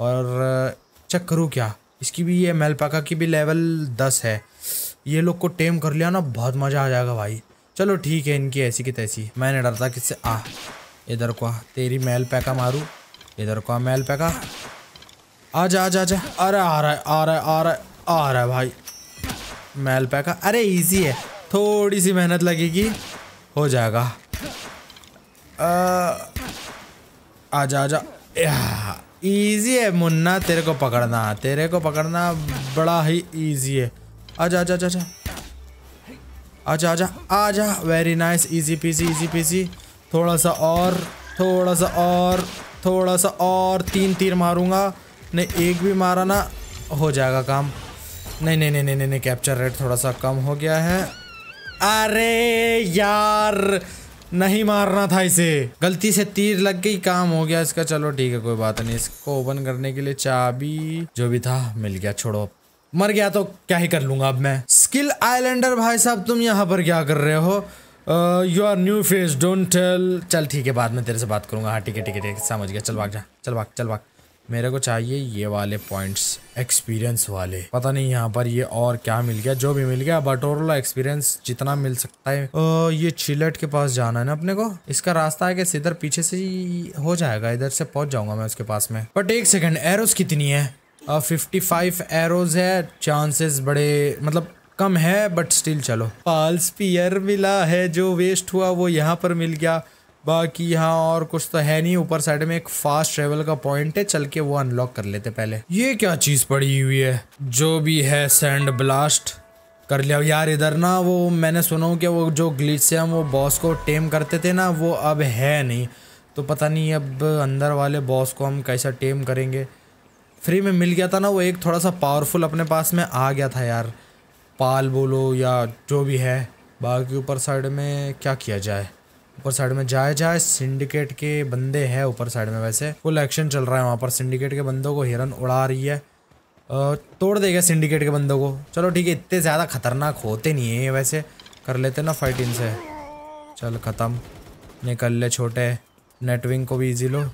और चेक करूँ क्या इसकी भी ये मेलपाका की भी लेवल दस है ये लोग को टेम कर लिया ना बहुत मज़ा आ जाएगा भाई चलो ठीक है इनकी ऐसी की तैसी मैंने डरता किससे आ इधर को आ तेरी मेल पैका मारूँ इधर को आ मेल पैका आ जा आ जा जा अरे आ रहा है आ रहा है आ रहा है आ रहा है भाई मेल पैका अरे इजी है थोड़ी सी मेहनत लगेगी हो जाएगा आ, आजा आजा इजी है मुन्ना तेरे को पकड़ना तेरे को पकड़ना बड़ा ही इजी है आ आ जा जा आ जा आ जा आ जा very nice easy peasy easy peasy थोड़ा सा और थोड़ा सा और थोड़ा सा और तीन तीर मारूंगा नहीं एक भी मारा ना हो जाएगा काम नहीं नहीं नहीं नहीं नहीं कैप्चर रेट थोड़ा सा कम हो गया है अरे यार नहीं मारना था इसे गलती से तीर लग गई काम हो गया इसका चलो ठीक है कोई बात नहीं इसको ओपन करने के लिए चाबी जो भी था मिल गया छोड़ो मर गया तो क्या ही कर लूंगा अब मैं स्किल आइलैंडर भाई साहब तुम यहाँ पर क्या कर रहे हो you are new face don't tell चल ठीक है बाद में तेरे से बात करूंगा हाँ ठीक है ठीक है ठीक है समझ गया चल भाग जा चल भाग चल भाग मेरे को चाहिए ये वाले पॉइंट्स एक्सपीरियंस वाले पता नहीं यहाँ पर ये और क्या मिल गया जो भी मिल गया बटोरला एक्सपीरियंस जितना मिल सकता है ओ, ये चिलट के पास जाना है ना अपने को इसका रास्ता है कि सीधर पीछे से हो जाएगा इधर से पहुंच जाऊंगा मैं उसके पास में बट एक सेकेंड एरोज कितनी है फिफ्टी फाइव एरोज है चांसेस बड़े मतलब कम है बट स्टिल चलो पाल्स पियर मिला है जो वेस्ट हुआ वो यहाँ पर मिल गया बाकी यहाँ और कुछ तो है नहीं ऊपर साइड में एक फास्ट ट्रेवल का पॉइंट है चल के वो अनलॉक कर लेते पहले ये क्या चीज पड़ी हुई है जो भी है सैंड ब्लास्ट कर लिया यार इधर ना वो मैंने सुना कि वो जो ग्लिच से हम वो बॉस को टेम करते थे ना वो अब है नहीं तो पता नहीं अब अंदर वाले बॉस को हम कैसा टेम करेंगे फ्री में मिल गया था ना वो एक थोड़ा सा पावरफुल अपने पास में आ गया था यार पाल बोलो या जो भी है बाकी ऊपर साइड में क्या किया जाए ऊपर साइड में जाए जाए सिंडिकेट के बंदे हैं ऊपर साइड में वैसे फुल एक्शन चल रहा है वहाँ पर सिंडिकेट के बंदों को हिरन उड़ा रही है तोड़ देगा सिंडिकेट के बंदों को चलो ठीक है इतने ज़्यादा खतरनाक होते नहीं है वैसे कर लेते ना फाइट इनसे चल ख़त्म निकल ले छोटे नेटविंग को भी इजी लो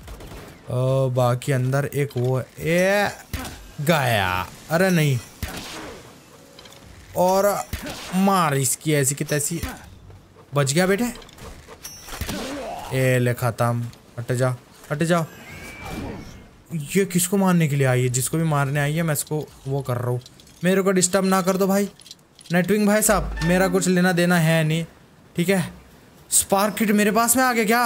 बाकी अंदर एक वो ए गया अरे नहीं और मार इसकी ऐसी की तैसी बच गया बेटे ए ले खत्म हट जा हट जा ये किसको मारने के लिए आई है जिसको भी मारने आई है मैं इसको वो कर रहा हूँ मेरे को डिस्टर्ब ना कर दो भाई नेटविंग भाई साहब मेरा कुछ लेना देना है नहीं ठीक है स्पार्क किट मेरे पास में आ गया क्या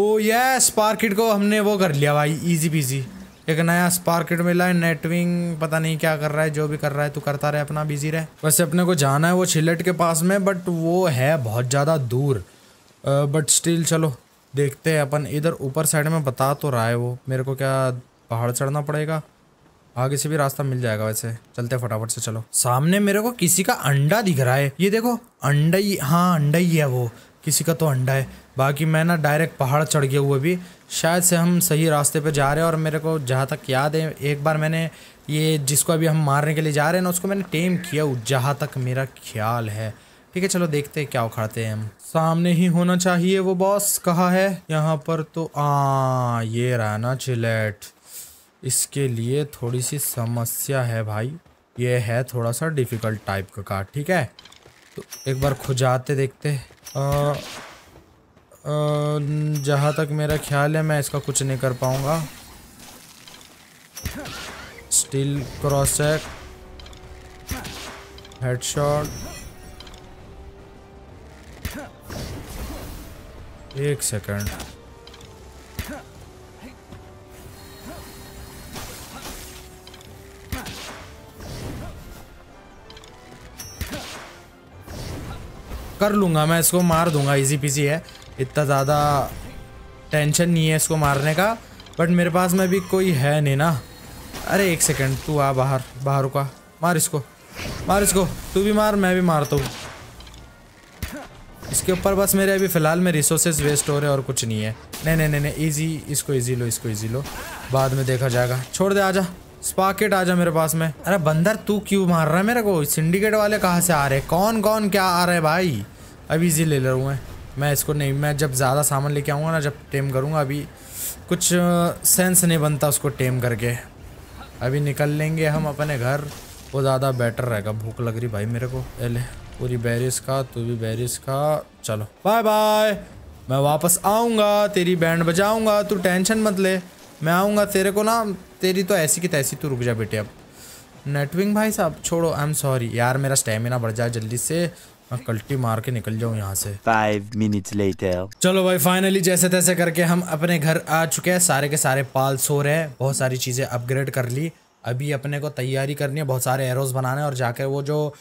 ओ ये स्पार्क किट को हमने वो कर लिया भाई इजी पीजी एक नया किट मिला है नेटविंग पता नहीं क्या कर रहा है जो भी कर रहा है तू करता रहे अपना बिजी रहे वैसे अपने को जाना है वो छिलट के पास में बट वो है बहुत ज़्यादा दूर बट स्टिल चलो देखते हैं अपन इधर ऊपर साइड में बता तो रहा है वो मेरे को क्या पहाड़ चढ़ना पड़ेगा आगे से भी रास्ता मिल जाएगा वैसे चलते फटाफट से चलो सामने मेरे को किसी का अंडा दिख रहा है ये देखो अंडा ही हाँ अंडा ही है वो किसी का तो अंडा है बाकी मैं ना डायरेक्ट पहाड़ चढ़ गया हुआ भी शायद से हम सही रास्ते पे जा रहे हैं और मेरे को जहाँ तक याद है एक बार मैंने ये जिसको अभी हम मारने के लिए जा रहे हैं ना उसको मैंने टेम किया जहाँ तक मेरा ख्याल है ठीक है चलो देखते हैं क्या उखाड़ते हैं हम सामने ही होना चाहिए वो बॉस कहा है यहाँ पर तो आ हाँ, ये रहा ना चिलेट इसके लिए थोड़ी सी समस्या है भाई ये है थोड़ा सा डिफ़िकल्ट टाइप का कार्ड ठीक है तो एक बार खुजाते देखते जहाँ तक मेरा ख्याल है मैं इसका कुछ नहीं कर पाऊँगा स्टील क्रॉस हेडशॉट एक सेकंड कर लूंगा मैं इसको मार दूंगा इजी पीजी है इतना ज़्यादा टेंशन नहीं है इसको मारने का बट मेरे पास में भी कोई है नहीं ना अरे एक सेकंड तू आ बाहर बाहर का मार इसको मार इसको तू भी मार मैं भी मारता हूँ इसके ऊपर बस मेरे अभी फ़िलहाल में रिसोर्सेज वेस्ट हो रहे हैं और कुछ नहीं है नहीं नहीं नहीं नहीं ईजी इसको ईजी लो इसको ईजी लो बाद में देखा जाएगा छोड़ दे आजा स्पाकेट आजा मेरे पास में अरे बंदर तू क्यों मार रहा है मेरे को सिंडिकेट वाले कहाँ से आ रहे कौन कौन क्या आ रहे है भाई अब ईजी ले ले रहा हूँ मैं मैं इसको नहीं मैं जब ज़्यादा सामान लेके आऊँगा ना जब टेम करूँगा अभी कुछ सेंस नहीं बनता उसको टेम करके अभी निकल लेंगे हम अपने घर वो ज़्यादा बेटर रहेगा भूख लग रही भाई मेरे को पहले पूरी बैरिस का तू भी बैरिस का चलो बाय बाय मैं वापस आऊँगा तेरी बैंड बजाऊँगा तू टेंशन मत ले मैं आऊँगा तेरे को ना तेरी तो ऐसी की तैसी तू रुक जा बेटे अब नेटविंग भाई साहब छोड़ो आई एम सॉरी यार मेरा स्टेमिना बढ़ जाए जल्दी से मैं कल्टी मार के निकल जाऊँ यहाँ से फाइव मिनट्स लेटर चलो भाई फाइनली जैसे तैसे करके हम अपने घर आ चुके हैं सारे के सारे पाल सो रहे हैं बहुत सारी चीज़ें अपग्रेड कर ली अभी अपने को तैयारी करनी है बहुत सारे एरोज बनाने और जाकर वो जो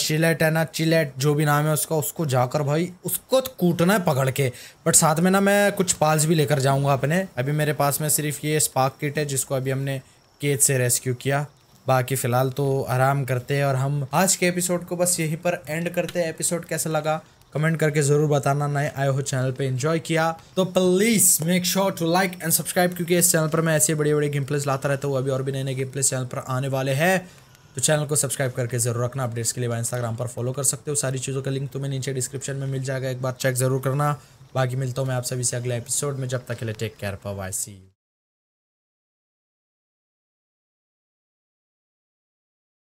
शिलेट है ना चिलेट जो भी नाम है उसका उसको जाकर भाई उसको तो कूटना है पकड़ के बट साथ में ना मैं कुछ पाल्स भी लेकर जाऊंगा अपने अभी मेरे पास में सिर्फ ये स्पार्क किट है जिसको अभी हमने केज से रेस्क्यू किया बाकी फ़िलहाल तो आराम करते हैं और हम आज के एपिसोड को बस यहीं पर एंड करते हैं एपिसोड कैसा लगा कमेंट करके ज़रूर बताना नए आए हो चैनल पे एंजॉय किया तो please make sure to like and subscribe क्योंकि इस चैनल पर मैं ऐसे बड़े बड़े गेम प्लेस लाता रहता हूँ अभी और भी नए नए गेम प्लेस चैनल पर आने वाले हैं तो चैनल को सब्सक्राइब करके जरूर रखना अपडेट्स के लिए वह इंस्टाग्राम पर फॉलो कर सकते हो सारी चीज़ों का लिंक तुम्हें नीचे डिस्क्रिप्शन में मिल जाएगा एक बार चेक जरूर करना बाकी मिलता हूँ मैं आप सभी से अगले एपिसोड में जब तक के लिए टेक केयर पवाई सी